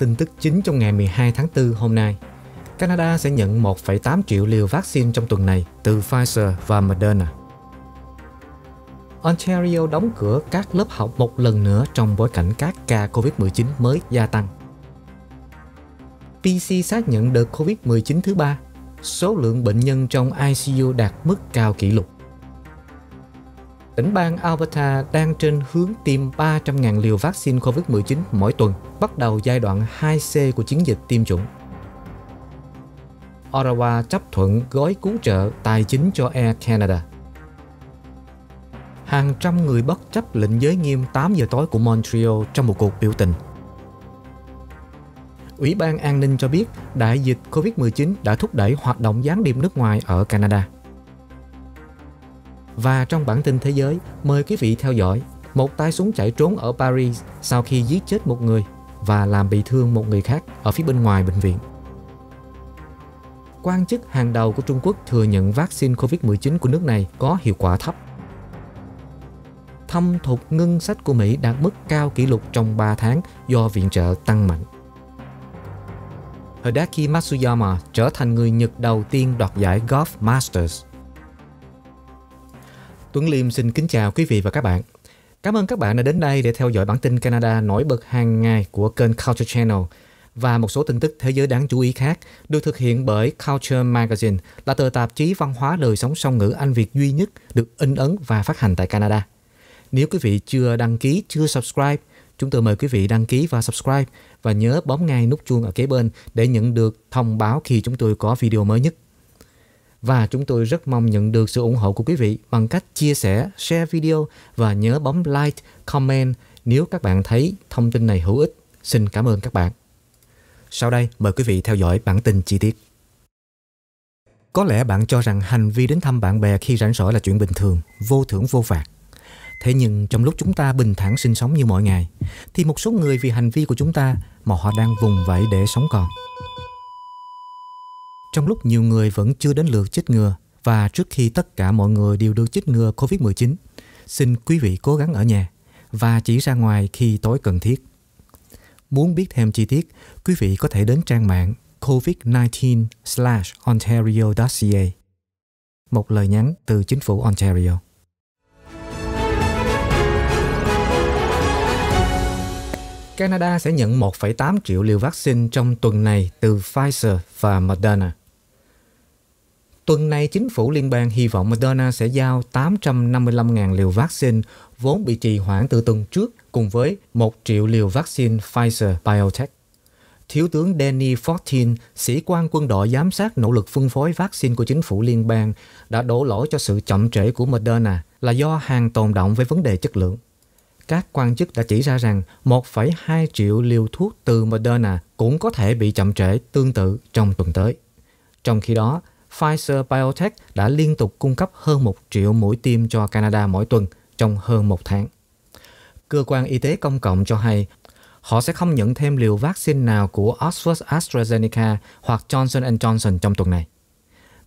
tin tức chính trong ngày 12 tháng 4 hôm nay. Canada sẽ nhận 1,8 triệu liều vaccine trong tuần này từ Pfizer và Moderna. Ontario đóng cửa các lớp học một lần nữa trong bối cảnh các ca COVID-19 mới gia tăng. PC xác nhận đợt COVID-19 thứ ba, số lượng bệnh nhân trong ICU đạt mức cao kỷ lục. Tỉnh bang Alberta đang trên hướng tiêm 300.000 liều vaccine COVID-19 mỗi tuần, bắt đầu giai đoạn 2C của chiến dịch tiêm chủng. Ottawa chấp thuận gói cứu trợ tài chính cho Air Canada. Hàng trăm người bất chấp lệnh giới nghiêm 8 giờ tối của Montreal trong một cuộc biểu tình. Ủy ban an ninh cho biết đại dịch COVID-19 đã thúc đẩy hoạt động gián điệp nước ngoài ở Canada. Và trong bản tin thế giới, mời quý vị theo dõi một tay súng chạy trốn ở Paris sau khi giết chết một người và làm bị thương một người khác ở phía bên ngoài bệnh viện. Quan chức hàng đầu của Trung Quốc thừa nhận vaccine COVID-19 của nước này có hiệu quả thấp. Thâm thụt ngân sách của Mỹ đạt mức cao kỷ lục trong 3 tháng do viện trợ tăng mạnh. Hideki Matsuyama trở thành người Nhật đầu tiên đoạt giải Golf Masters – Tuấn Liêm xin kính chào quý vị và các bạn. Cảm ơn các bạn đã đến đây để theo dõi bản tin Canada nổi bật hàng ngày của kênh Culture Channel và một số tin tức thế giới đáng chú ý khác được thực hiện bởi Culture Magazine là tờ tạp chí văn hóa đời sống song ngữ Anh Việt duy nhất được in ấn và phát hành tại Canada. Nếu quý vị chưa đăng ký, chưa subscribe, chúng tôi mời quý vị đăng ký và subscribe và nhớ bấm ngay nút chuông ở kế bên để nhận được thông báo khi chúng tôi có video mới nhất. Và chúng tôi rất mong nhận được sự ủng hộ của quý vị bằng cách chia sẻ, share video và nhớ bấm like, comment nếu các bạn thấy thông tin này hữu ích. Xin cảm ơn các bạn. Sau đây, mời quý vị theo dõi bản tin chi tiết. Có lẽ bạn cho rằng hành vi đến thăm bạn bè khi rảnh rỗi là chuyện bình thường, vô thưởng vô phạt. Thế nhưng trong lúc chúng ta bình thản sinh sống như mọi ngày, thì một số người vì hành vi của chúng ta mà họ đang vùng vẫy để sống còn. Trong lúc nhiều người vẫn chưa đến lượt chích ngừa và trước khi tất cả mọi người đều được chích ngừa COVID-19, xin quý vị cố gắng ở nhà và chỉ ra ngoài khi tối cần thiết. Muốn biết thêm chi tiết, quý vị có thể đến trang mạng covid19/ontario.ca. Một lời nhắn từ chính phủ Ontario. Canada sẽ nhận 1,8 triệu liều vaccine trong tuần này từ Pfizer và Moderna. Tuần này, chính phủ liên bang hy vọng Moderna sẽ giao 855.000 liều vaccine vốn bị trì hoãn từ tuần trước cùng với 1 triệu liều vaccine Pfizer-BioNTech. Thiếu tướng Danny Fortin, sĩ quan quân đội giám sát nỗ lực phân phối vaccine của chính phủ liên bang, đã đổ lỗi cho sự chậm trễ của Moderna là do hàng tồn động với vấn đề chất lượng. Các quan chức đã chỉ ra rằng 1,2 triệu liều thuốc từ Moderna cũng có thể bị chậm trễ tương tự trong tuần tới. Trong khi đó, Pfizer Biotech đã liên tục cung cấp hơn 1 triệu mũi tiêm cho Canada mỗi tuần trong hơn một tháng. Cơ quan y tế công cộng cho hay họ sẽ không nhận thêm liều vaccine nào của Oxford AstraZeneca hoặc Johnson Johnson trong tuần này.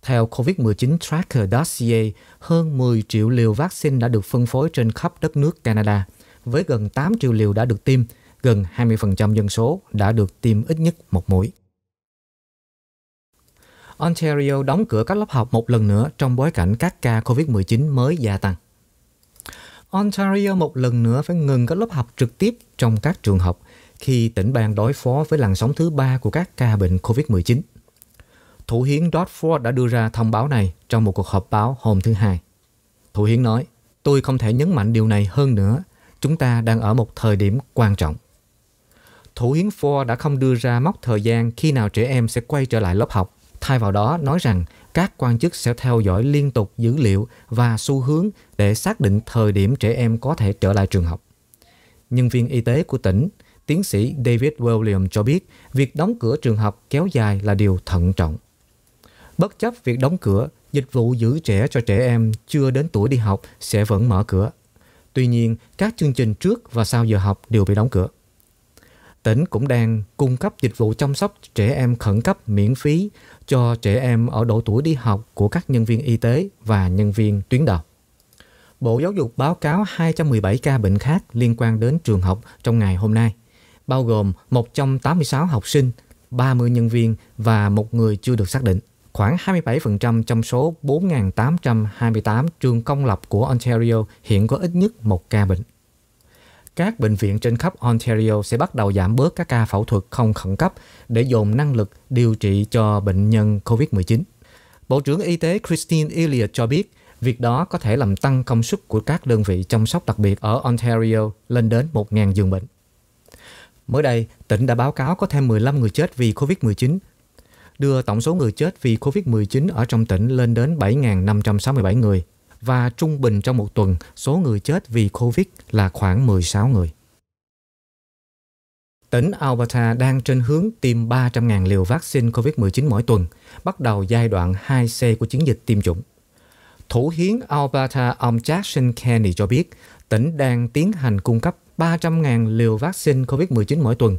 Theo COVID-19 Tracker.ca, hơn 10 triệu liều vaccine đã được phân phối trên khắp đất nước Canada, với gần 8 triệu liều đã được tiêm, gần 20% dân số đã được tiêm ít nhất một mũi. Ontario đóng cửa các lớp học một lần nữa trong bối cảnh các ca COVID-19 mới gia tăng. Ontario một lần nữa phải ngừng các lớp học trực tiếp trong các trường học khi tỉnh bang đối phó với làn sóng thứ ba của các ca bệnh COVID-19. Thủ hiến Dodd-Ford đã đưa ra thông báo này trong một cuộc họp báo hôm thứ Hai. Thủ hiến nói, tôi không thể nhấn mạnh điều này hơn nữa, chúng ta đang ở một thời điểm quan trọng. Thủ hiến Ford đã không đưa ra mốc thời gian khi nào trẻ em sẽ quay trở lại lớp học Thay vào đó nói rằng các quan chức sẽ theo dõi liên tục dữ liệu và xu hướng để xác định thời điểm trẻ em có thể trở lại trường học. Nhân viên y tế của tỉnh, tiến sĩ David William cho biết việc đóng cửa trường học kéo dài là điều thận trọng. Bất chấp việc đóng cửa, dịch vụ giữ trẻ cho trẻ em chưa đến tuổi đi học sẽ vẫn mở cửa. Tuy nhiên, các chương trình trước và sau giờ học đều bị đóng cửa tỉnh cũng đang cung cấp dịch vụ chăm sóc trẻ em khẩn cấp miễn phí cho trẻ em ở độ tuổi đi học của các nhân viên y tế và nhân viên tuyến đầu. Bộ Giáo dục báo cáo 217 ca bệnh khác liên quan đến trường học trong ngày hôm nay, bao gồm 186 học sinh, 30 nhân viên và một người chưa được xác định. Khoảng 27% trong số 4.828 trường công lập của Ontario hiện có ít nhất một ca bệnh các bệnh viện trên khắp Ontario sẽ bắt đầu giảm bớt các ca phẫu thuật không khẩn cấp để dồn năng lực điều trị cho bệnh nhân COVID-19. Bộ trưởng Y tế Christine Elliott cho biết, việc đó có thể làm tăng công suất của các đơn vị chăm sóc đặc biệt ở Ontario lên đến 1.000 giường bệnh. Mới đây, tỉnh đã báo cáo có thêm 15 người chết vì COVID-19, đưa tổng số người chết vì COVID-19 ở trong tỉnh lên đến 7.567 người – và trung bình trong một tuần, số người chết vì Covid là khoảng 16 người. Tỉnh Alberta đang trên hướng tiêm 300.000 liều vaccine COVID-19 mỗi tuần, bắt đầu giai đoạn 2C của chiến dịch tiêm chủng. Thủ hiến Alberta ông Jackson Kenney cho biết tỉnh đang tiến hành cung cấp 300.000 liều vaccine COVID-19 mỗi tuần.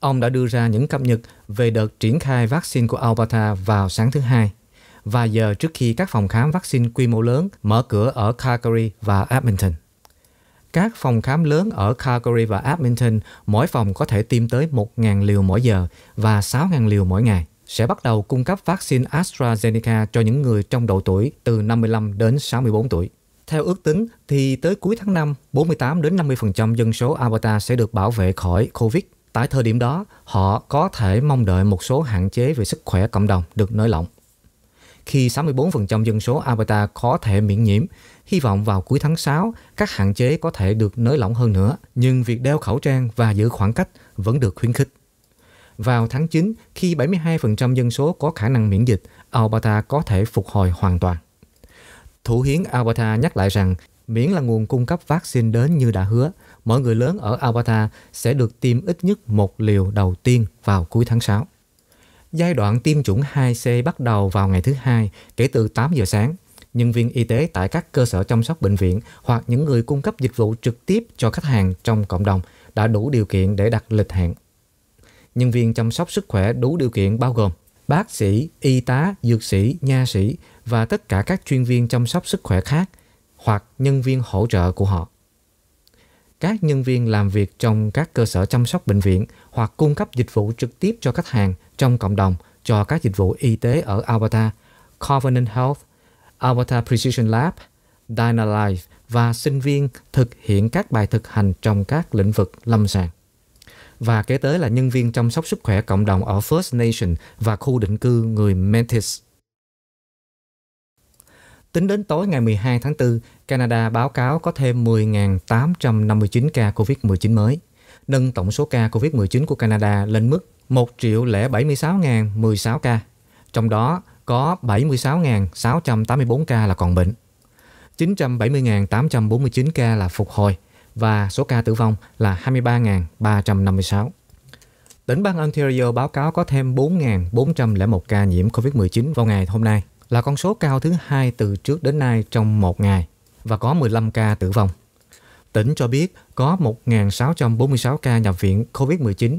Ông đã đưa ra những cập nhật về đợt triển khai vaccine của Alberta vào sáng thứ Hai và giờ trước khi các phòng khám vaccine quy mô lớn mở cửa ở Calgary và Edmonton. Các phòng khám lớn ở Calgary và Edmonton, mỗi phòng có thể tiêm tới 1.000 liều mỗi giờ và 6.000 liều mỗi ngày, sẽ bắt đầu cung cấp vaccine AstraZeneca cho những người trong độ tuổi từ 55 đến 64 tuổi. Theo ước tính thì tới cuối tháng 5, 48 đến 50% dân số Alberta sẽ được bảo vệ khỏi Covid. Tại thời điểm đó, họ có thể mong đợi một số hạn chế về sức khỏe cộng đồng được nới lỏng khi 64% dân số Alberta có thể miễn nhiễm. Hy vọng vào cuối tháng 6, các hạn chế có thể được nới lỏng hơn nữa, nhưng việc đeo khẩu trang và giữ khoảng cách vẫn được khuyến khích. Vào tháng 9, khi 72% dân số có khả năng miễn dịch, Alberta có thể phục hồi hoàn toàn. Thủ hiến Alberta nhắc lại rằng miễn là nguồn cung cấp vaccine đến như đã hứa, mọi người lớn ở Alberta sẽ được tiêm ít nhất một liều đầu tiên vào cuối tháng 6. Giai đoạn tiêm chủng 2C bắt đầu vào ngày thứ hai kể từ 8 giờ sáng. Nhân viên y tế tại các cơ sở chăm sóc bệnh viện hoặc những người cung cấp dịch vụ trực tiếp cho khách hàng trong cộng đồng đã đủ điều kiện để đặt lịch hẹn. Nhân viên chăm sóc sức khỏe đủ điều kiện bao gồm bác sĩ, y tá, dược sĩ, nha sĩ và tất cả các chuyên viên chăm sóc sức khỏe khác hoặc nhân viên hỗ trợ của họ. Các nhân viên làm việc trong các cơ sở chăm sóc bệnh viện hoặc cung cấp dịch vụ trực tiếp cho khách hàng trong cộng đồng cho các dịch vụ y tế ở Alberta, Covenant Health, Alberta Precision Lab, Dynalife và sinh viên thực hiện các bài thực hành trong các lĩnh vực lâm sàng. Và kế tới là nhân viên chăm sóc sức khỏe cộng đồng ở First Nation và khu định cư người Métis. Tính đến tối ngày 12 tháng 4, Canada báo cáo có thêm 10.859 ca COVID-19 mới, nâng tổng số ca COVID-19 của Canada lên mức 1 triệu lẻ 76.016 ca, trong đó có 76.684 ca là còn bệnh, 970.849 ca là phục hồi và số ca tử vong là 23.356. Tỉnh bang Ontario báo cáo có thêm 4.401 ca nhiễm COVID-19 vào ngày hôm nay, là con số cao thứ hai từ trước đến nay trong một ngày và có 15 ca tử vong. Tỉnh cho biết có 1.646 ca nhập viện COVID-19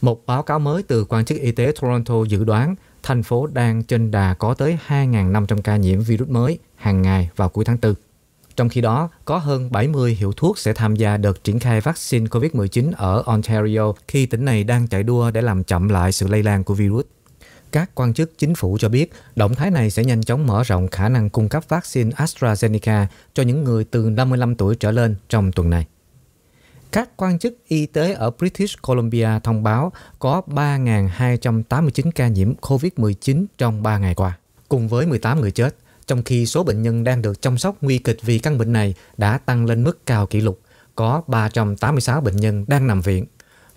Một báo cáo mới từ quan chức y tế Toronto dự đoán thành phố đang trên đà có tới 2.500 ca nhiễm virus mới hàng ngày vào cuối tháng 4. Trong khi đó, có hơn 70 hiệu thuốc sẽ tham gia đợt triển khai vaccine COVID-19 ở Ontario khi tỉnh này đang chạy đua để làm chậm lại sự lây lan của virus. Các quan chức chính phủ cho biết, động thái này sẽ nhanh chóng mở rộng khả năng cung cấp vaccine AstraZeneca cho những người từ 55 tuổi trở lên trong tuần này các quan chức y tế ở British Columbia thông báo có 3.289 ca nhiễm COVID-19 trong 3 ngày qua, cùng với 18 người chết, trong khi số bệnh nhân đang được chăm sóc nguy kịch vì căn bệnh này đã tăng lên mức cao kỷ lục, có 386 bệnh nhân đang nằm viện,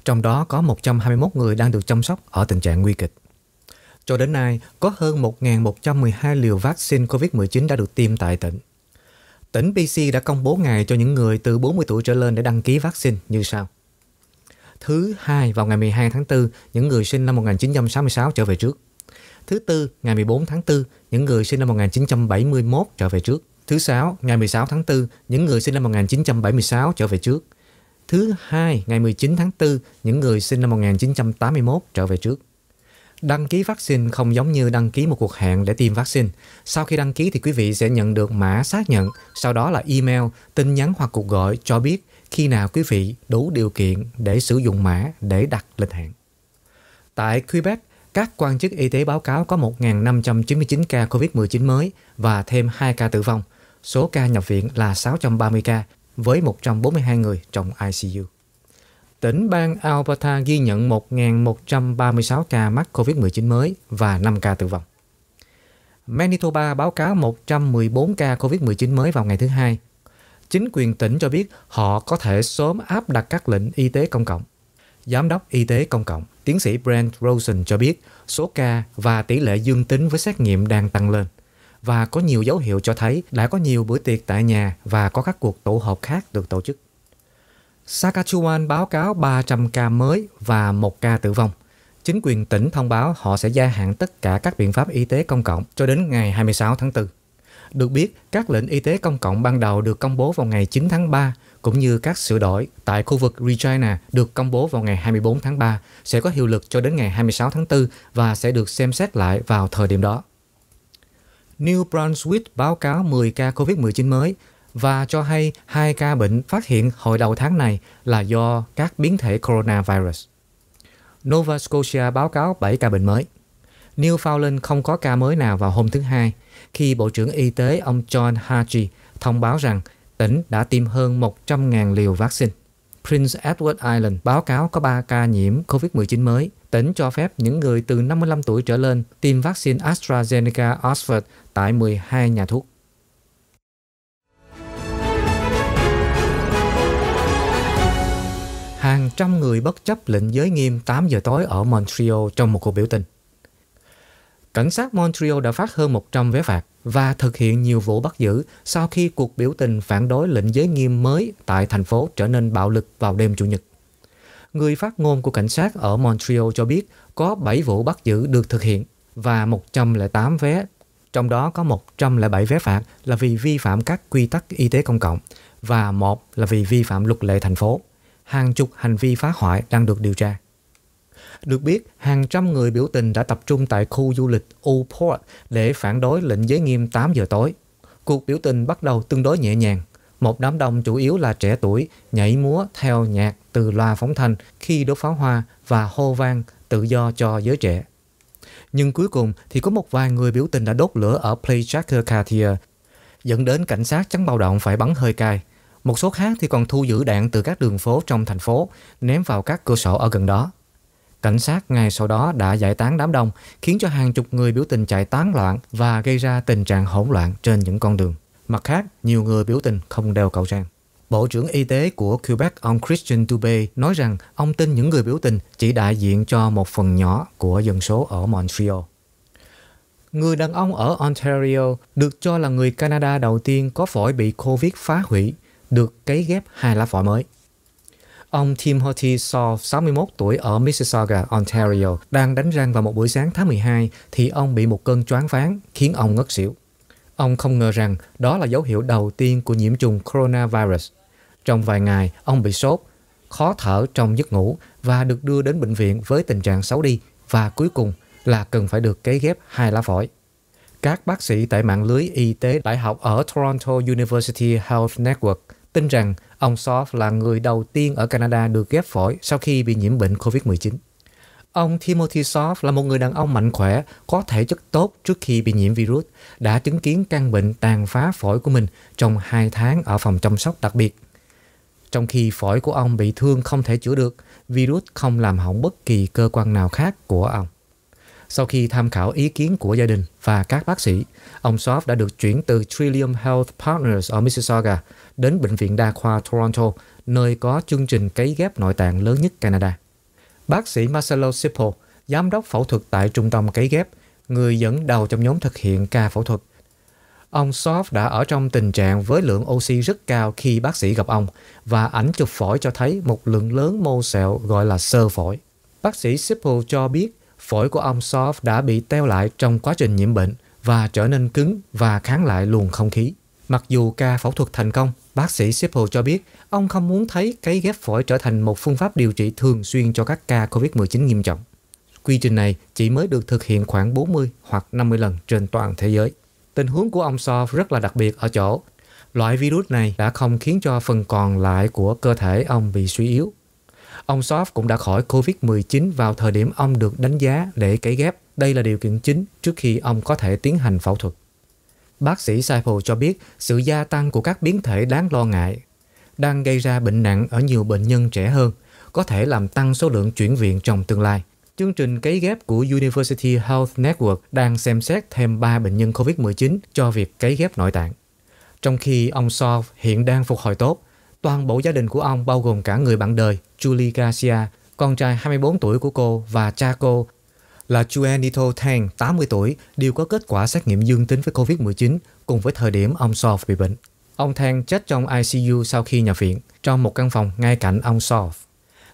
trong đó có 121 người đang được chăm sóc ở tình trạng nguy kịch. Cho đến nay, có hơn 1.112 liều vaccine COVID-19 đã được tiêm tại tỉnh. Tỉnh BC đã công bố ngày cho những người từ 40 tuổi trở lên để đăng ký vaccine như sau. Thứ hai vào ngày 12 tháng 4, những người sinh năm 1966 trở về trước. Thứ tư, ngày 14 tháng 4, những người sinh năm 1971 trở về trước. Thứ sáu, ngày 16 tháng 4, những người sinh năm 1976 trở về trước. Thứ hai, ngày 19 tháng 4, những người sinh năm 1981 trở về trước. Đăng ký vaccine không giống như đăng ký một cuộc hẹn để tiêm vaccine. Sau khi đăng ký thì quý vị sẽ nhận được mã xác nhận, sau đó là email, tin nhắn hoặc cuộc gọi cho biết khi nào quý vị đủ điều kiện để sử dụng mã để đặt lịch hẹn. Tại Quebec, các quan chức y tế báo cáo có 1.599 ca COVID-19 mới và thêm 2 ca tử vong. Số ca nhập viện là 630 ca với 142 người trong ICU tỉnh bang Alberta ghi nhận 1.136 ca mắc COVID-19 mới và 5 ca tử vong. Manitoba báo cáo 114 ca COVID-19 mới vào ngày thứ Hai. Chính quyền tỉnh cho biết họ có thể sớm áp đặt các lệnh y tế công cộng. Giám đốc Y tế Công cộng, tiến sĩ Brent Rosen cho biết số ca và tỷ lệ dương tính với xét nghiệm đang tăng lên và có nhiều dấu hiệu cho thấy đã có nhiều bữa tiệc tại nhà và có các cuộc tụ họp khác được tổ chức. Saskatchewan báo cáo 300 ca mới và một ca tử vong. Chính quyền tỉnh thông báo họ sẽ gia hạn tất cả các biện pháp y tế công cộng cho đến ngày 26 tháng 4. Được biết, các lệnh y tế công cộng ban đầu được công bố vào ngày 9 tháng 3, cũng như các sửa đổi tại khu vực Regina được công bố vào ngày 24 tháng 3 sẽ có hiệu lực cho đến ngày 26 tháng 4 và sẽ được xem xét lại vào thời điểm đó. New Brunswick báo cáo 10 ca COVID-19 mới, và cho hay hai ca bệnh phát hiện hồi đầu tháng này là do các biến thể coronavirus. Nova Scotia báo cáo 7 ca bệnh mới. Newfoundland không có ca mới nào vào hôm thứ Hai, khi Bộ trưởng Y tế ông John Haji thông báo rằng tỉnh đã tiêm hơn 100.000 liều vaccine. Prince Edward Island báo cáo có 3 ca nhiễm COVID-19 mới. Tỉnh cho phép những người từ 55 tuổi trở lên tiêm vaccine AstraZeneca Oxford tại 12 nhà thuốc. 100 người bất chấp lệnh giới nghiêm 8 giờ tối ở Montreal trong một cuộc biểu tình. Cảnh sát Montreal đã phát hơn 100 vé phạt và thực hiện nhiều vụ bắt giữ sau khi cuộc biểu tình phản đối lệnh giới nghiêm mới tại thành phố trở nên bạo lực vào đêm Chủ nhật. Người phát ngôn của cảnh sát ở Montreal cho biết có 7 vụ bắt giữ được thực hiện và 108 vé, trong đó có 107 vé phạt là vì vi phạm các quy tắc y tế công cộng và một là vì vi phạm luật lệ thành phố hàng chục hành vi phá hoại đang được điều tra. Được biết, hàng trăm người biểu tình đã tập trung tại khu du lịch Old Port để phản đối lệnh giới nghiêm 8 giờ tối. Cuộc biểu tình bắt đầu tương đối nhẹ nhàng. Một đám đông chủ yếu là trẻ tuổi nhảy múa theo nhạc từ loa phóng thanh khi đốt pháo hoa và hô vang tự do cho giới trẻ. Nhưng cuối cùng thì có một vài người biểu tình đã đốt lửa ở Playjacker Cartier, dẫn đến cảnh sát trắng bạo động phải bắn hơi cay. Một số khác thì còn thu giữ đạn từ các đường phố trong thành phố, ném vào các cửa sổ ở gần đó. Cảnh sát ngay sau đó đã giải tán đám đông, khiến cho hàng chục người biểu tình chạy tán loạn và gây ra tình trạng hỗn loạn trên những con đường. Mặt khác, nhiều người biểu tình không đeo khẩu trang. Bộ trưởng Y tế của Quebec ông Christian Dubé nói rằng ông tin những người biểu tình chỉ đại diện cho một phần nhỏ của dân số ở Montreal. Người đàn ông ở Ontario được cho là người Canada đầu tiên có phổi bị Covid phá hủy được cấy ghép hai lá phổi mới. Ông Timothy Horty So, 61 tuổi ở Mississauga, Ontario, đang đánh răng vào một buổi sáng tháng 12 thì ông bị một cơn choáng váng khiến ông ngất xỉu. Ông không ngờ rằng đó là dấu hiệu đầu tiên của nhiễm trùng coronavirus. Trong vài ngày, ông bị sốt, khó thở trong giấc ngủ và được đưa đến bệnh viện với tình trạng xấu đi và cuối cùng là cần phải được cấy ghép hai lá phổi. Các bác sĩ tại mạng lưới y tế đại học ở Toronto University Health Network – tin rằng ông Soft là người đầu tiên ở Canada được ghép phổi sau khi bị nhiễm bệnh COVID-19. Ông Timothy Soft là một người đàn ông mạnh khỏe, có thể chất tốt trước khi bị nhiễm virus, đã chứng kiến căn bệnh tàn phá phổi của mình trong 2 tháng ở phòng chăm sóc đặc biệt. Trong khi phổi của ông bị thương không thể chữa được, virus không làm hỏng bất kỳ cơ quan nào khác của ông. Sau khi tham khảo ý kiến của gia đình và các bác sĩ, ông Soft đã được chuyển từ Trillium Health Partners ở Mississauga đến Bệnh viện Đa khoa Toronto, nơi có chương trình cấy ghép nội tạng lớn nhất Canada. Bác sĩ Marcelo Sippo, giám đốc phẫu thuật tại trung tâm cấy ghép, người dẫn đầu trong nhóm thực hiện ca phẫu thuật. Ông Soft đã ở trong tình trạng với lượng oxy rất cao khi bác sĩ gặp ông và ảnh chụp phổi cho thấy một lượng lớn mô sẹo gọi là sơ phổi. Bác sĩ Sippo cho biết phổi của ông Soft đã bị teo lại trong quá trình nhiễm bệnh và trở nên cứng và kháng lại luồng không khí. Mặc dù ca phẫu thuật thành công, Bác sĩ Sipple cho biết ông không muốn thấy cấy ghép phổi trở thành một phương pháp điều trị thường xuyên cho các ca COVID-19 nghiêm trọng. Quy trình này chỉ mới được thực hiện khoảng 40 hoặc 50 lần trên toàn thế giới. Tình huống của ông So rất là đặc biệt ở chỗ loại virus này đã không khiến cho phần còn lại của cơ thể ông bị suy yếu. Ông Soft cũng đã khỏi COVID-19 vào thời điểm ông được đánh giá để cấy ghép. Đây là điều kiện chính trước khi ông có thể tiến hành phẫu thuật. Bác sĩ Seipel cho biết sự gia tăng của các biến thể đáng lo ngại đang gây ra bệnh nặng ở nhiều bệnh nhân trẻ hơn, có thể làm tăng số lượng chuyển viện trong tương lai. Chương trình cấy ghép của University Health Network đang xem xét thêm 3 bệnh nhân COVID-19 cho việc cấy ghép nội tạng. Trong khi ông Solve hiện đang phục hồi tốt, toàn bộ gia đình của ông bao gồm cả người bạn đời Julie Garcia, con trai 24 tuổi của cô và cha cô là Chuenito Tang, 80 tuổi, đều có kết quả xét nghiệm dương tính với COVID-19 cùng với thời điểm ông Solve bị bệnh. Ông Tang chết trong ICU sau khi nhập viện, trong một căn phòng ngay cạnh ông Solve.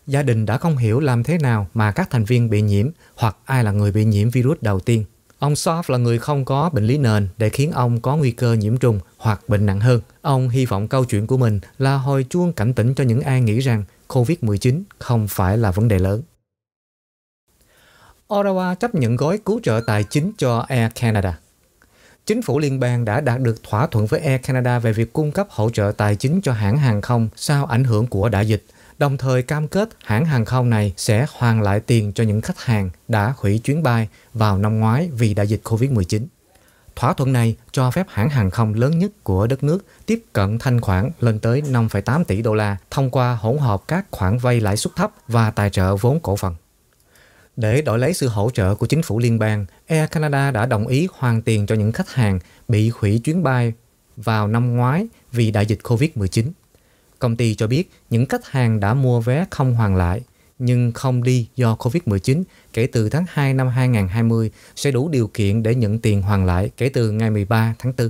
Gia đình đã không hiểu làm thế nào mà các thành viên bị nhiễm hoặc ai là người bị nhiễm virus đầu tiên. Ông Soft là người không có bệnh lý nền để khiến ông có nguy cơ nhiễm trùng hoặc bệnh nặng hơn. Ông hy vọng câu chuyện của mình là hồi chuông cảnh tỉnh cho những ai nghĩ rằng COVID-19 không phải là vấn đề lớn. Ottawa chấp nhận gói cứu trợ tài chính cho Air Canada. Chính phủ liên bang đã đạt được thỏa thuận với Air Canada về việc cung cấp hỗ trợ tài chính cho hãng hàng không sau ảnh hưởng của đại dịch, đồng thời cam kết hãng hàng không này sẽ hoàn lại tiền cho những khách hàng đã hủy chuyến bay vào năm ngoái vì đại dịch COVID-19. Thỏa thuận này cho phép hãng hàng không lớn nhất của đất nước tiếp cận thanh khoản lên tới 5,8 tỷ đô la thông qua hỗn hợp các khoản vay lãi suất thấp và tài trợ vốn cổ phần. Để đổi lấy sự hỗ trợ của chính phủ liên bang, Air Canada đã đồng ý hoàn tiền cho những khách hàng bị hủy chuyến bay vào năm ngoái vì đại dịch COVID-19. Công ty cho biết những khách hàng đã mua vé không hoàn lại nhưng không đi do COVID-19 kể từ tháng 2 năm 2020 sẽ đủ điều kiện để nhận tiền hoàn lại kể từ ngày 13 tháng 4.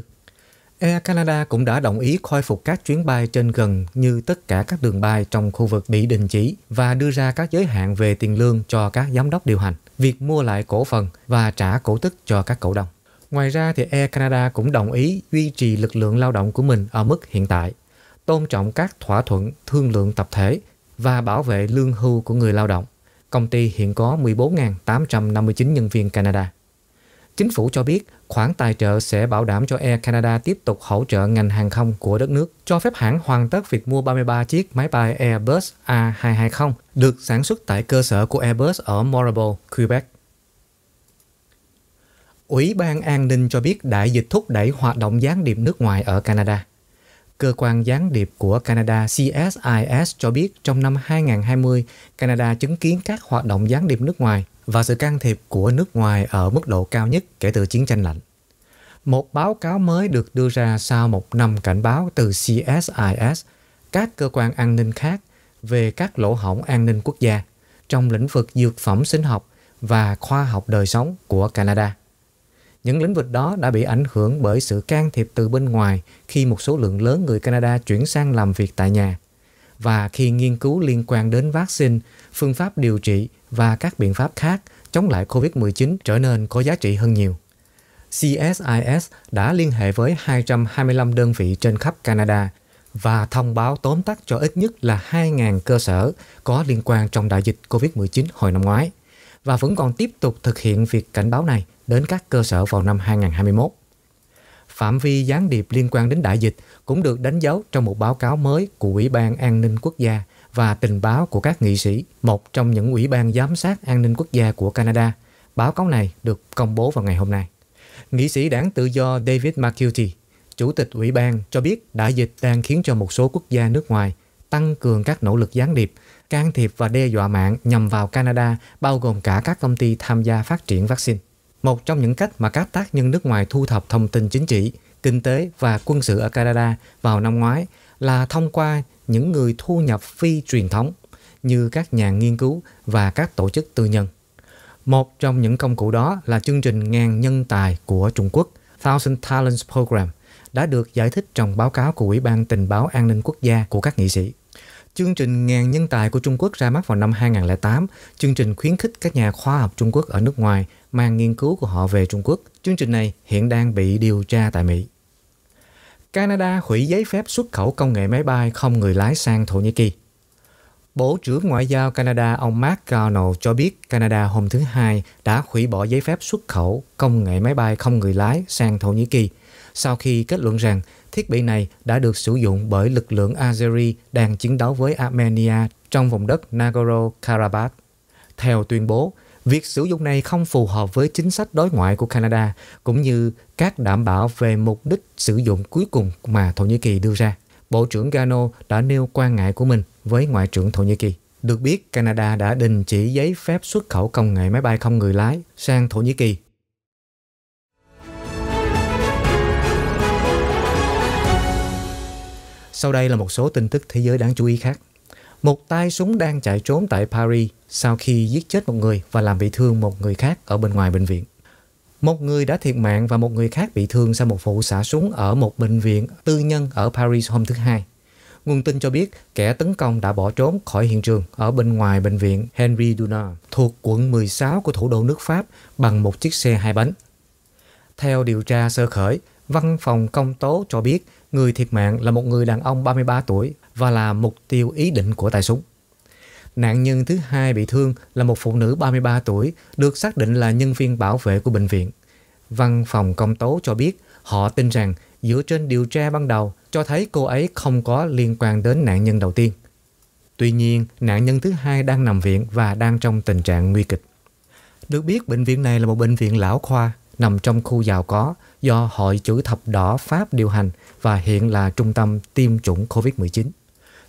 Air Canada cũng đã đồng ý khôi phục các chuyến bay trên gần như tất cả các đường bay trong khu vực bị đình chỉ và đưa ra các giới hạn về tiền lương cho các giám đốc điều hành, việc mua lại cổ phần và trả cổ tức cho các cổ đông. Ngoài ra thì Air Canada cũng đồng ý duy trì lực lượng lao động của mình ở mức hiện tại, tôn trọng các thỏa thuận thương lượng tập thể và bảo vệ lương hưu của người lao động. Công ty hiện có 14.859 nhân viên Canada. Chính phủ cho biết Khoản tài trợ sẽ bảo đảm cho Air Canada tiếp tục hỗ trợ ngành hàng không của đất nước, cho phép hãng hoàn tất việc mua 33 chiếc máy bay Airbus A220 được sản xuất tại cơ sở của Airbus ở Morable, Quebec. Ủy ban an ninh cho biết đại dịch thúc đẩy hoạt động gián điệp nước ngoài ở Canada. Cơ quan gián điệp của Canada CSIS cho biết trong năm 2020, Canada chứng kiến các hoạt động gián điệp nước ngoài và sự can thiệp của nước ngoài ở mức độ cao nhất kể từ chiến tranh lạnh. Một báo cáo mới được đưa ra sau một năm cảnh báo từ CSIS, các cơ quan an ninh khác về các lỗ hổng an ninh quốc gia trong lĩnh vực dược phẩm sinh học và khoa học đời sống của Canada. Những lĩnh vực đó đã bị ảnh hưởng bởi sự can thiệp từ bên ngoài khi một số lượng lớn người Canada chuyển sang làm việc tại nhà và khi nghiên cứu liên quan đến vaccine, phương pháp điều trị và các biện pháp khác chống lại COVID-19 trở nên có giá trị hơn nhiều. CSIS đã liên hệ với 225 đơn vị trên khắp Canada và thông báo tóm tắt cho ít nhất là 2.000 cơ sở có liên quan trong đại dịch COVID-19 hồi năm ngoái và vẫn còn tiếp tục thực hiện việc cảnh báo này đến các cơ sở vào năm 2021. Phạm vi gián điệp liên quan đến đại dịch cũng được đánh dấu trong một báo cáo mới của Ủy ban An ninh Quốc gia và tình báo của các nghị sĩ, một trong những ủy ban giám sát an ninh quốc gia của Canada. Báo cáo này được công bố vào ngày hôm nay. Nghị sĩ đảng tự do David McCarthy, chủ tịch ủy ban, cho biết đại dịch đang khiến cho một số quốc gia nước ngoài tăng cường các nỗ lực gián điệp, can thiệp và đe dọa mạng nhằm vào Canada, bao gồm cả các công ty tham gia phát triển vaccine một trong những cách mà các tác nhân nước ngoài thu thập thông tin chính trị, kinh tế và quân sự ở Canada vào năm ngoái là thông qua những người thu nhập phi truyền thống như các nhà nghiên cứu và các tổ chức tư nhân. Một trong những công cụ đó là chương trình ngàn nhân tài của Trung Quốc, Thousand Talents Program, đã được giải thích trong báo cáo của Ủy ban Tình báo An ninh Quốc gia của các nghị sĩ. Chương trình Ngàn Nhân Tài của Trung Quốc ra mắt vào năm 2008. Chương trình khuyến khích các nhà khoa học Trung Quốc ở nước ngoài mang nghiên cứu của họ về Trung Quốc. Chương trình này hiện đang bị điều tra tại Mỹ. Canada hủy giấy phép xuất khẩu công nghệ máy bay không người lái sang Thổ Nhĩ Kỳ. Bộ trưởng Ngoại giao Canada ông Mark Garnold cho biết Canada hôm thứ Hai đã hủy bỏ giấy phép xuất khẩu công nghệ máy bay không người lái sang Thổ Nhĩ Kỳ – sau khi kết luận rằng thiết bị này đã được sử dụng bởi lực lượng Azeri đang chiến đấu với Armenia trong vùng đất Nagorno-Karabakh. Theo tuyên bố, việc sử dụng này không phù hợp với chính sách đối ngoại của Canada cũng như các đảm bảo về mục đích sử dụng cuối cùng mà Thổ Nhĩ Kỳ đưa ra. Bộ trưởng Gano đã nêu quan ngại của mình với Ngoại trưởng Thổ Nhĩ Kỳ. Được biết, Canada đã đình chỉ giấy phép xuất khẩu công nghệ máy bay không người lái sang Thổ Nhĩ Kỳ Sau đây là một số tin tức thế giới đáng chú ý khác. Một tay súng đang chạy trốn tại Paris sau khi giết chết một người và làm bị thương một người khác ở bên ngoài bệnh viện. Một người đã thiệt mạng và một người khác bị thương sau một vụ xả súng ở một bệnh viện tư nhân ở Paris hôm thứ Hai. Nguồn tin cho biết kẻ tấn công đã bỏ trốn khỏi hiện trường ở bên ngoài bệnh viện Henry Dunant thuộc quận 16 của thủ đô nước Pháp bằng một chiếc xe hai bánh. Theo điều tra sơ khởi, văn phòng công tố cho biết Người thiệt mạng là một người đàn ông 33 tuổi và là mục tiêu ý định của tay súng. Nạn nhân thứ hai bị thương là một phụ nữ 33 tuổi được xác định là nhân viên bảo vệ của bệnh viện. Văn phòng công tố cho biết họ tin rằng dựa trên điều tra ban đầu cho thấy cô ấy không có liên quan đến nạn nhân đầu tiên. Tuy nhiên, nạn nhân thứ hai đang nằm viện và đang trong tình trạng nguy kịch. Được biết, bệnh viện này là một bệnh viện lão khoa nằm trong khu giàu có do Hội chữ thập đỏ Pháp điều hành – và hiện là trung tâm tiêm chủng COVID-19.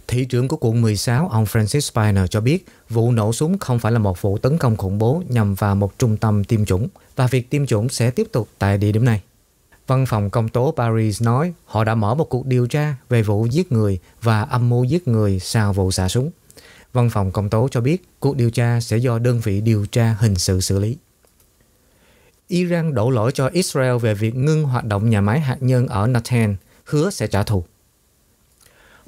Thị trưởng của quận 16, ông Francis Spiner cho biết vụ nổ súng không phải là một vụ tấn công khủng bố nhằm vào một trung tâm tiêm chủng và việc tiêm chủng sẽ tiếp tục tại địa điểm này. Văn phòng công tố Paris nói họ đã mở một cuộc điều tra về vụ giết người và âm mưu giết người sau vụ xả súng. Văn phòng công tố cho biết cuộc điều tra sẽ do đơn vị điều tra hình sự xử lý. Iran đổ lỗi cho Israel về việc ngưng hoạt động nhà máy hạt nhân ở Natanz hứa sẽ trả thù.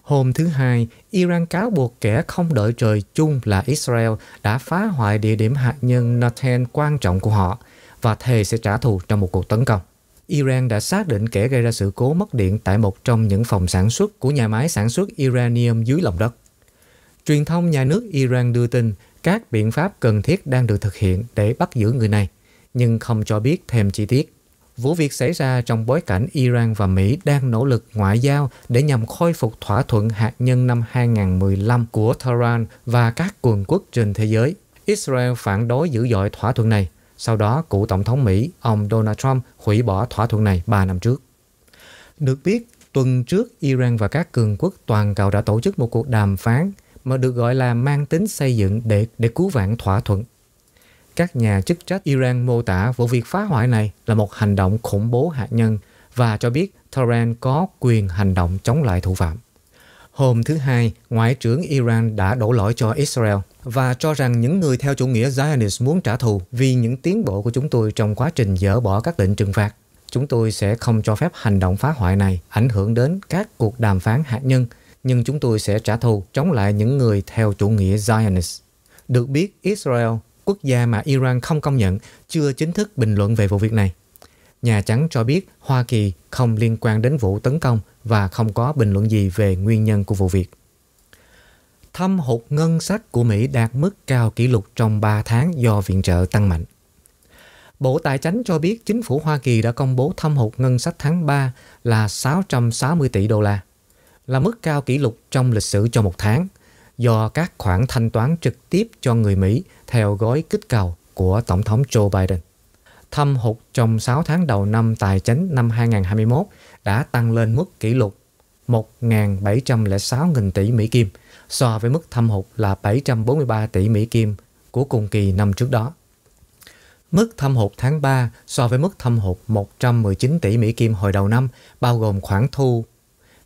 Hôm thứ hai, Iran cáo buộc kẻ không đợi trời chung là Israel đã phá hoại địa điểm hạt nhân Natanz quan trọng của họ và thề sẽ trả thù trong một cuộc tấn công. Iran đã xác định kẻ gây ra sự cố mất điện tại một trong những phòng sản xuất của nhà máy sản xuất uranium dưới lòng đất. Truyền thông nhà nước Iran đưa tin các biện pháp cần thiết đang được thực hiện để bắt giữ người này, nhưng không cho biết thêm chi tiết. Vụ việc xảy ra trong bối cảnh Iran và Mỹ đang nỗ lực ngoại giao để nhằm khôi phục thỏa thuận hạt nhân năm 2015 của Tehran và các cường quốc trên thế giới. Israel phản đối dữ dội thỏa thuận này. Sau đó, cựu Tổng thống Mỹ, ông Donald Trump hủy bỏ thỏa thuận này 3 năm trước. Được biết, tuần trước, Iran và các cường quốc toàn cầu đã tổ chức một cuộc đàm phán mà được gọi là mang tính xây dựng để để cứu vãn thỏa thuận các nhà chức trách Iran mô tả vụ việc phá hoại này là một hành động khủng bố hạt nhân và cho biết Tehran có quyền hành động chống lại thủ phạm. Hôm thứ Hai, Ngoại trưởng Iran đã đổ lỗi cho Israel và cho rằng những người theo chủ nghĩa Zionist muốn trả thù vì những tiến bộ của chúng tôi trong quá trình dỡ bỏ các lệnh trừng phạt. Chúng tôi sẽ không cho phép hành động phá hoại này ảnh hưởng đến các cuộc đàm phán hạt nhân, nhưng chúng tôi sẽ trả thù chống lại những người theo chủ nghĩa Zionist. Được biết, Israel quốc gia mà Iran không công nhận, chưa chính thức bình luận về vụ việc này. Nhà Trắng cho biết Hoa Kỳ không liên quan đến vụ tấn công và không có bình luận gì về nguyên nhân của vụ việc. Thâm hụt ngân sách của Mỹ đạt mức cao kỷ lục trong 3 tháng do viện trợ tăng mạnh. Bộ Tài chính cho biết chính phủ Hoa Kỳ đã công bố thâm hụt ngân sách tháng 3 là 660 tỷ đô la, là mức cao kỷ lục trong lịch sử cho một tháng – do các khoản thanh toán trực tiếp cho người Mỹ theo gói kích cầu của Tổng thống Joe Biden. Thâm hụt trong 6 tháng đầu năm tài chính năm 2021 đã tăng lên mức kỷ lục 1.706.000 tỷ Mỹ Kim so với mức thâm hụt là 743 tỷ Mỹ Kim của cùng kỳ năm trước đó. Mức thâm hụt tháng 3 so với mức thâm hụt 119 tỷ Mỹ Kim hồi đầu năm bao gồm khoản thu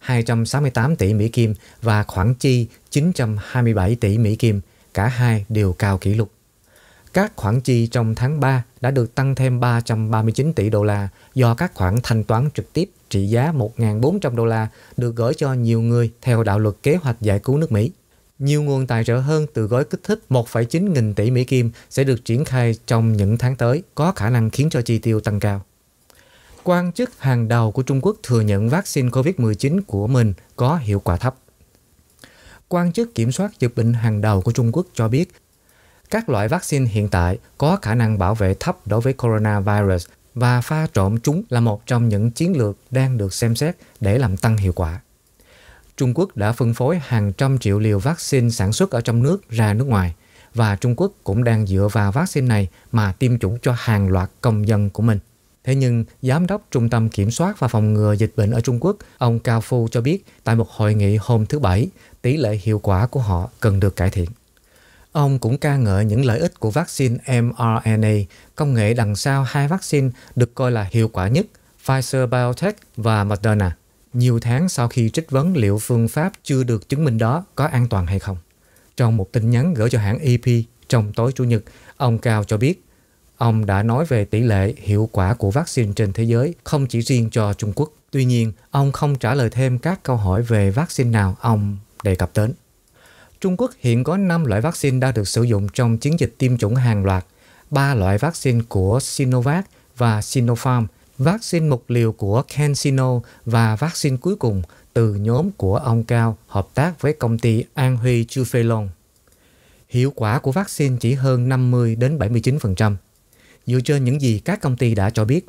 268 tỷ Mỹ Kim và khoản chi 927 tỷ Mỹ Kim, cả hai đều cao kỷ lục. Các khoản chi trong tháng 3 đã được tăng thêm 339 tỷ đô la do các khoản thanh toán trực tiếp trị giá 1.400 đô la được gửi cho nhiều người theo đạo luật kế hoạch giải cứu nước Mỹ. Nhiều nguồn tài trợ hơn từ gói kích thích 1,9 nghìn tỷ Mỹ Kim sẽ được triển khai trong những tháng tới, có khả năng khiến cho chi tiêu tăng cao quan chức hàng đầu của Trung Quốc thừa nhận vaccine COVID-19 của mình có hiệu quả thấp. Quan chức kiểm soát dịch bệnh hàng đầu của Trung Quốc cho biết, các loại vaccine hiện tại có khả năng bảo vệ thấp đối với coronavirus và pha trộn chúng là một trong những chiến lược đang được xem xét để làm tăng hiệu quả. Trung Quốc đã phân phối hàng trăm triệu liều vaccine sản xuất ở trong nước ra nước ngoài – và Trung Quốc cũng đang dựa vào vaccine này mà tiêm chủng cho hàng loạt công dân của mình. Thế nhưng, Giám đốc Trung tâm Kiểm soát và Phòng ngừa Dịch bệnh ở Trung Quốc, ông Cao Phu cho biết tại một hội nghị hôm thứ Bảy, tỷ lệ hiệu quả của họ cần được cải thiện. Ông cũng ca ngợi những lợi ích của vaccine mRNA, công nghệ đằng sau hai vaccine được coi là hiệu quả nhất, Pfizer-BioNTech và Moderna, nhiều tháng sau khi trích vấn liệu phương pháp chưa được chứng minh đó có an toàn hay không. Trong một tin nhắn gửi cho hãng EP trong tối Chủ nhật, ông Cao cho biết Ông đã nói về tỷ lệ hiệu quả của vaccine trên thế giới, không chỉ riêng cho Trung Quốc. Tuy nhiên, ông không trả lời thêm các câu hỏi về vaccine nào ông đề cập đến. Trung Quốc hiện có 5 loại vaccine đã được sử dụng trong chiến dịch tiêm chủng hàng loạt, 3 loại vaccine của Sinovac và Sinopharm, vaccine một liều của CanSino và vaccine cuối cùng từ nhóm của ông Cao hợp tác với công ty An Huy Chu Hiệu quả của vaccine chỉ hơn 50 đến 79%. Dựa trên những gì các công ty đã cho biết,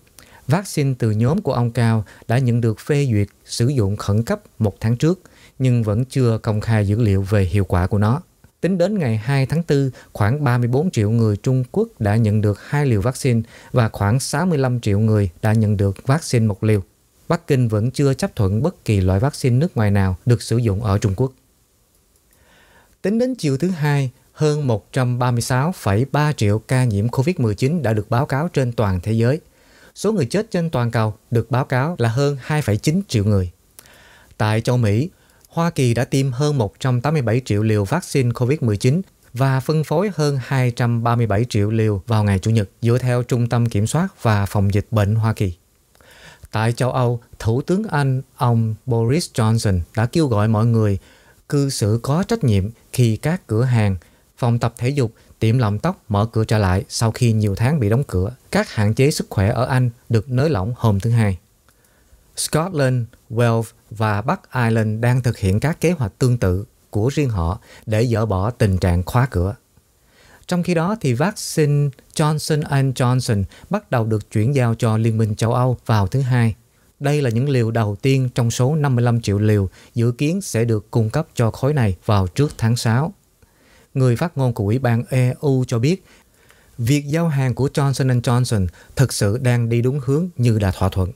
vaccine từ nhóm của ông Cao đã nhận được phê duyệt sử dụng khẩn cấp một tháng trước, nhưng vẫn chưa công khai dữ liệu về hiệu quả của nó. Tính đến ngày 2 tháng 4, khoảng 34 triệu người Trung Quốc đã nhận được hai liều vaccine và khoảng 65 triệu người đã nhận được vaccine một liều. Bắc Kinh vẫn chưa chấp thuận bất kỳ loại vaccine nước ngoài nào được sử dụng ở Trung Quốc. Tính đến chiều thứ hai, hơn 136,3 triệu ca nhiễm COVID-19 đã được báo cáo trên toàn thế giới. Số người chết trên toàn cầu được báo cáo là hơn 2,9 triệu người. Tại châu Mỹ, Hoa Kỳ đã tiêm hơn 187 triệu liều vaccine COVID-19 và phân phối hơn 237 triệu liều vào ngày Chủ nhật dựa theo Trung tâm Kiểm soát và Phòng dịch bệnh Hoa Kỳ. Tại châu Âu, Thủ tướng Anh ông Boris Johnson đã kêu gọi mọi người cư xử có trách nhiệm khi các cửa hàng, phòng tập thể dục, tiệm làm tóc mở cửa trở lại sau khi nhiều tháng bị đóng cửa. Các hạn chế sức khỏe ở Anh được nới lỏng hôm thứ Hai. Scotland, Wales và Bắc Ireland đang thực hiện các kế hoạch tương tự của riêng họ để dỡ bỏ tình trạng khóa cửa. Trong khi đó thì vaccine Johnson Johnson bắt đầu được chuyển giao cho Liên minh châu Âu vào thứ Hai. Đây là những liều đầu tiên trong số 55 triệu liều dự kiến sẽ được cung cấp cho khối này vào trước tháng 6 người phát ngôn của Ủy ban EU cho biết việc giao hàng của Johnson Johnson thực sự đang đi đúng hướng như đã thỏa thuận.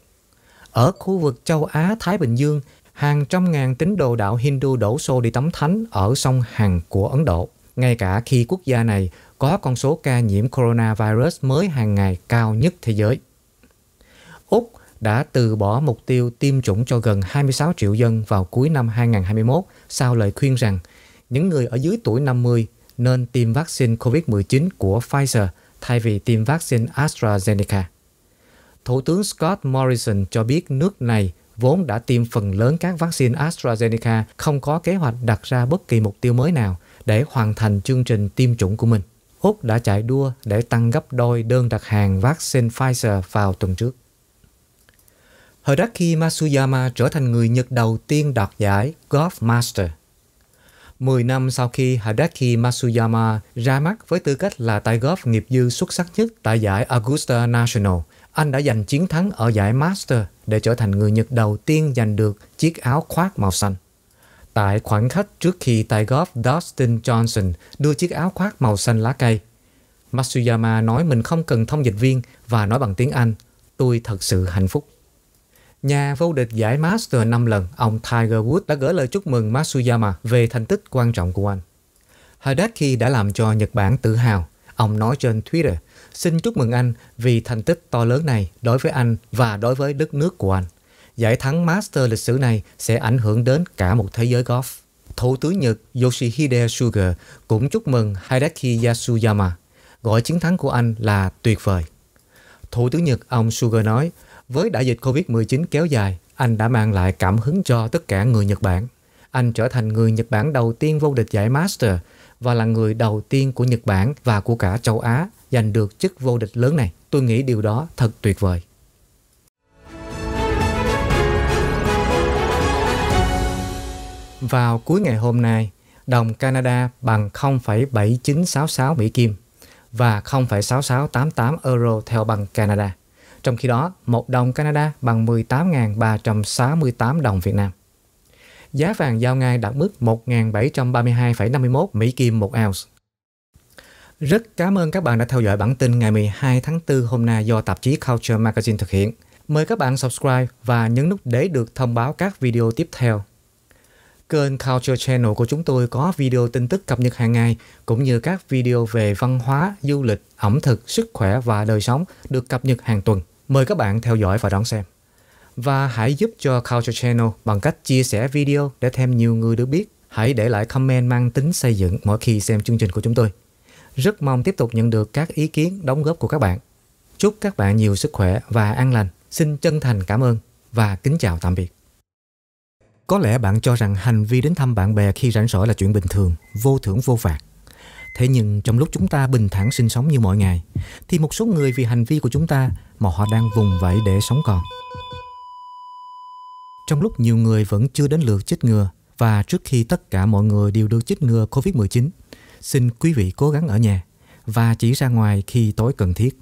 Ở khu vực châu Á-Thái Bình Dương, hàng trăm ngàn tín đồ đạo Hindu đổ xô đi tắm thánh ở sông Hằng của Ấn Độ, ngay cả khi quốc gia này có con số ca nhiễm coronavirus mới hàng ngày cao nhất thế giới. Úc đã từ bỏ mục tiêu tiêm chủng cho gần 26 triệu dân vào cuối năm 2021 sau lời khuyên rằng – những người ở dưới tuổi 50 nên tiêm vaccine COVID-19 của Pfizer thay vì tiêm vaccine AstraZeneca. Thủ tướng Scott Morrison cho biết nước này vốn đã tiêm phần lớn các vaccine AstraZeneca không có kế hoạch đặt ra bất kỳ mục tiêu mới nào để hoàn thành chương trình tiêm chủng của mình. Úc đã chạy đua để tăng gấp đôi đơn đặt hàng vaccine Pfizer vào tuần trước. Hidaki Masuyama trở thành người Nhật đầu tiên đoạt giải Golf Master – 10 năm sau khi Hideki Matsuyama ra mắt với tư cách là tay góp nghiệp dư xuất sắc nhất tại giải Augusta National, anh đã giành chiến thắng ở giải Master để trở thành người Nhật đầu tiên giành được chiếc áo khoác màu xanh. Tại khoảng khắc trước khi tay góp Dustin Johnson đưa chiếc áo khoác màu xanh lá cây, Matsuyama nói mình không cần thông dịch viên và nói bằng tiếng Anh, tôi thật sự hạnh phúc. Nhà vô địch giải Master 5 lần, ông Tiger Woods đã gửi lời chúc mừng Matsuyama về thành tích quan trọng của anh. Hideki đã làm cho Nhật Bản tự hào. Ông nói trên Twitter, xin chúc mừng anh vì thành tích to lớn này đối với anh và đối với đất nước của anh. Giải thắng Master lịch sử này sẽ ảnh hưởng đến cả một thế giới golf. Thủ tướng Nhật Yoshihide Suga cũng chúc mừng Hideki Yasuyama, gọi chiến thắng của anh là tuyệt vời. Thủ tướng Nhật ông Suga nói, với đại dịch Covid-19 kéo dài, anh đã mang lại cảm hứng cho tất cả người Nhật Bản. Anh trở thành người Nhật Bản đầu tiên vô địch giải Master và là người đầu tiên của Nhật Bản và của cả châu Á giành được chức vô địch lớn này. Tôi nghĩ điều đó thật tuyệt vời. Vào cuối ngày hôm nay, đồng Canada bằng 0,7966 Mỹ Kim và 0,6688 euro theo bằng Canada. Trong khi đó, một đồng Canada bằng 18.368 đồng Việt Nam. Giá vàng giao ngay đạt mức 1.732,51 Mỹ Kim một ounce. Rất cảm ơn các bạn đã theo dõi bản tin ngày 12 tháng 4 hôm nay do tạp chí Culture Magazine thực hiện. Mời các bạn subscribe và nhấn nút để được thông báo các video tiếp theo. Kênh Culture Channel của chúng tôi có video tin tức cập nhật hàng ngày cũng như các video về văn hóa, du lịch, ẩm thực, sức khỏe và đời sống được cập nhật hàng tuần. Mời các bạn theo dõi và đón xem. Và hãy giúp cho Culture Channel bằng cách chia sẻ video để thêm nhiều người được biết. Hãy để lại comment mang tính xây dựng mỗi khi xem chương trình của chúng tôi. Rất mong tiếp tục nhận được các ý kiến đóng góp của các bạn. Chúc các bạn nhiều sức khỏe và an lành. Xin chân thành cảm ơn và kính chào tạm biệt. Có lẽ bạn cho rằng hành vi đến thăm bạn bè khi rảnh rỗi là chuyện bình thường, vô thưởng vô phạt thế nhưng trong lúc chúng ta bình thản sinh sống như mọi ngày thì một số người vì hành vi của chúng ta mà họ đang vùng vẫy để sống còn trong lúc nhiều người vẫn chưa đến lượt chích ngừa và trước khi tất cả mọi người đều được chích ngừa COVID-19, xin quý vị cố gắng ở nhà và chỉ ra ngoài khi tối cần thiết.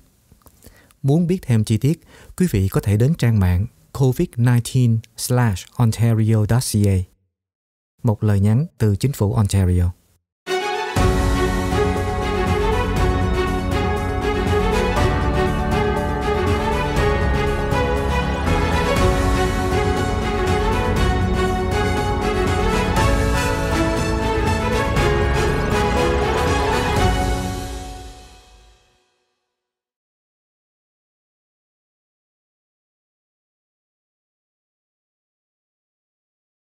Muốn biết thêm chi tiết, quý vị có thể đến trang mạng covid19/ontario.ca. Một lời nhắn từ chính phủ Ontario.